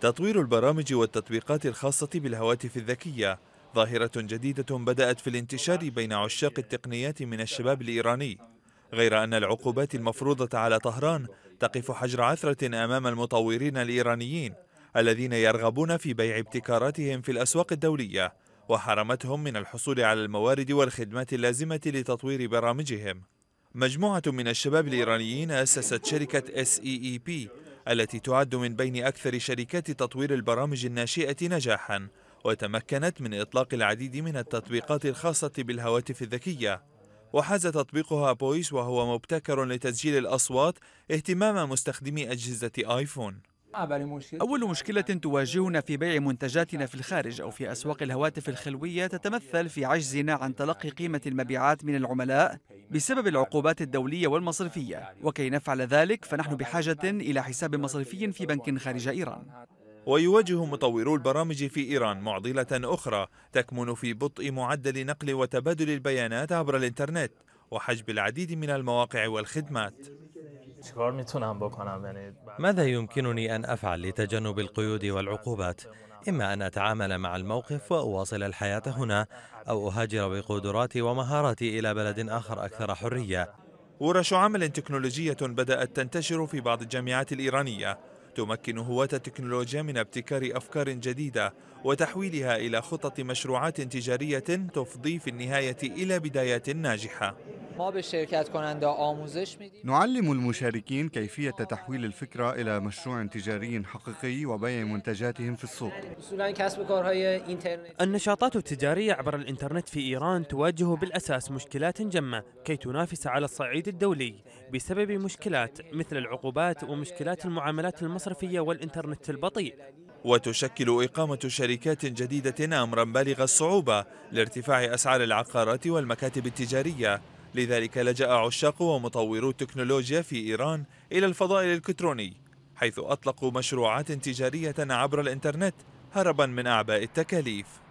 تطوير البرامج والتطبيقات الخاصة بالهواتف الذكية ظاهرة جديدة بدأت في الانتشار بين عشاق التقنيات من الشباب الإيراني غير أن العقوبات المفروضة على طهران تقف حجر عثرة أمام المطورين الإيرانيين الذين يرغبون في بيع ابتكاراتهم في الأسواق الدولية وحرمتهم من الحصول على الموارد والخدمات اللازمة لتطوير برامجهم مجموعة من الشباب الإيرانيين أسست شركة SEEP التي تعد من بين أكثر شركات تطوير البرامج الناشئة نجاحاً وتمكنت من إطلاق العديد من التطبيقات الخاصة بالهواتف الذكية وحاز تطبيقها بويس وهو مبتكر لتسجيل الأصوات اهتمام مستخدمي أجهزة آيفون أول مشكلة تواجهنا في بيع منتجاتنا في الخارج أو في أسواق الهواتف الخلوية تتمثل في عجزنا عن تلقي قيمة المبيعات من العملاء بسبب العقوبات الدولية والمصرفية وكي نفعل ذلك فنحن بحاجة إلى حساب مصرفي في بنك خارج إيران ويواجه مطورو البرامج في إيران معضلة أخرى تكمن في بطء معدل نقل وتبادل البيانات عبر الإنترنت وحجب العديد من المواقع والخدمات ماذا يمكنني أن أفعل لتجنب القيود والعقوبات؟ إما أن أتعامل مع الموقف وأواصل الحياة هنا أو أهاجر بقدراتي ومهاراتي إلى بلد آخر أكثر حرية ورش عمل تكنولوجية بدأت تنتشر في بعض الجامعات الإيرانية تمكن هواة التكنولوجيا من ابتكار أفكار جديدة وتحويلها إلى خطط مشروعات تجارية تفضي في النهاية إلى بدايات ناجحة ما به شرکت کننده آموزش میدیم نعلم المشاركين كيفية تحويل الفكرة إلى مشروع تجاري حقيقي وبيع منتجاتهم في السوق النشاطات التجارية عبر الإنترنت في إيران تواجه بالأساس مشكلات جمة كي تنافس على الصعيد الدولي بسبب مشكلات مثل العقوبات ومشكلات المعاملات المصرفية والإنترنت البطيء وتشكل إقامة شركات جديدة أمرا بالغ الصعوبة لارتفاع أسعار العقارات والمكاتب التجارية لذلك لجأ عشاق ومطورو التكنولوجيا في إيران إلى الفضاء الإلكتروني حيث أطلقوا مشروعات تجارية عبر الإنترنت هربا من أعباء التكاليف